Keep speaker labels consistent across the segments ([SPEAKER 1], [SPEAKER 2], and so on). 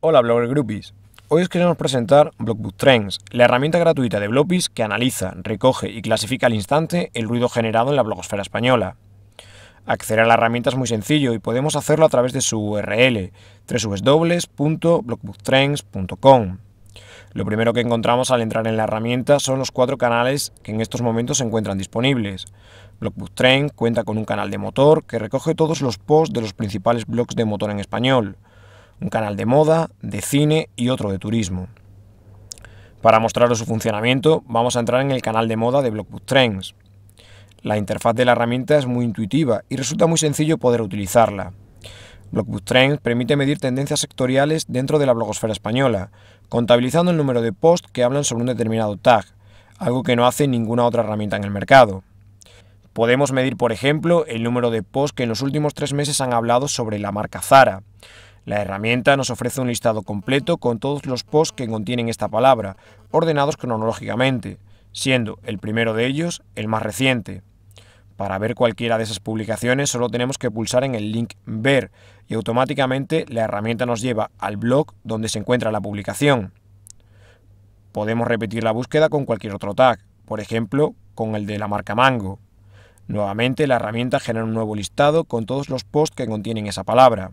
[SPEAKER 1] Hola Blogger Groupies. Hoy os queremos presentar Blockbook Trends, la herramienta gratuita de Blopis que analiza, recoge y clasifica al instante el ruido generado en la blogosfera española. Acceder a la herramienta es muy sencillo y podemos hacerlo a través de su URL www.blockbooktrends.com. Lo primero que encontramos al entrar en la herramienta son los cuatro canales que en estos momentos se encuentran disponibles. BlogBook cuenta con un canal de motor que recoge todos los posts de los principales blogs de motor en español un canal de moda, de cine y otro de turismo. Para mostraros su funcionamiento, vamos a entrar en el canal de moda de Blockbook Trends. La interfaz de la herramienta es muy intuitiva y resulta muy sencillo poder utilizarla. Blockbook Trends permite medir tendencias sectoriales dentro de la blogosfera española, contabilizando el número de posts que hablan sobre un determinado tag, algo que no hace ninguna otra herramienta en el mercado. Podemos medir, por ejemplo, el número de posts que en los últimos tres meses han hablado sobre la marca Zara, la herramienta nos ofrece un listado completo con todos los posts que contienen esta palabra, ordenados cronológicamente, siendo el primero de ellos el más reciente. Para ver cualquiera de esas publicaciones solo tenemos que pulsar en el link Ver y automáticamente la herramienta nos lleva al blog donde se encuentra la publicación. Podemos repetir la búsqueda con cualquier otro tag, por ejemplo, con el de la marca Mango. Nuevamente la herramienta genera un nuevo listado con todos los posts que contienen esa palabra.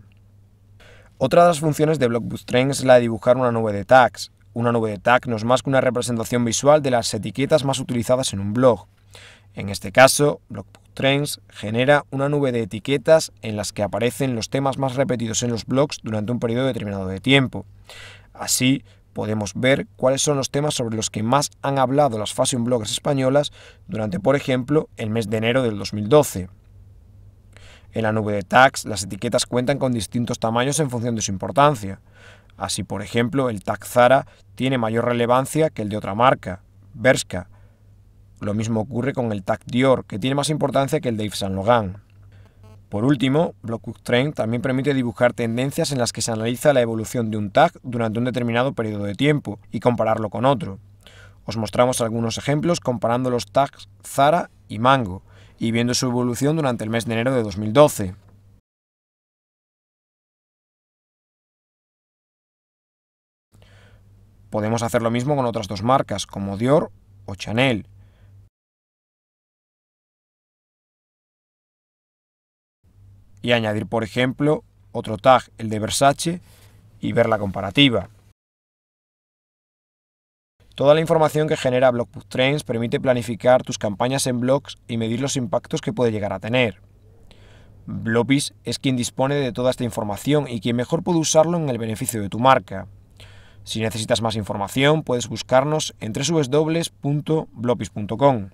[SPEAKER 1] Otra de las funciones de Trends es la de dibujar una nube de tags. Una nube de tags no es más que una representación visual de las etiquetas más utilizadas en un blog. En este caso, Trends genera una nube de etiquetas en las que aparecen los temas más repetidos en los blogs durante un periodo determinado de tiempo. Así, podemos ver cuáles son los temas sobre los que más han hablado las fashion bloggers españolas durante, por ejemplo, el mes de enero del 2012. En la nube de tags, las etiquetas cuentan con distintos tamaños en función de su importancia. Así, por ejemplo, el tag Zara tiene mayor relevancia que el de otra marca, Berska. Lo mismo ocurre con el tag Dior, que tiene más importancia que el de Yves Saint Laurent. Por último, Blockbook Trend también permite dibujar tendencias en las que se analiza la evolución de un tag durante un determinado periodo de tiempo y compararlo con otro. Os mostramos algunos ejemplos comparando los tags Zara y Mango, y viendo su evolución durante el mes de enero de 2012.
[SPEAKER 2] Podemos hacer lo mismo con otras dos marcas, como Dior o Chanel.
[SPEAKER 1] Y añadir, por ejemplo, otro tag, el de Versace, y ver la comparativa. Toda la información que genera Blockbook Trends permite planificar tus campañas en blogs y medir los impactos que puede llegar a tener. Blopis es quien dispone de toda esta información y quien mejor puede usarlo en el beneficio de tu marca. Si necesitas más información, puedes buscarnos en www.blopis.com.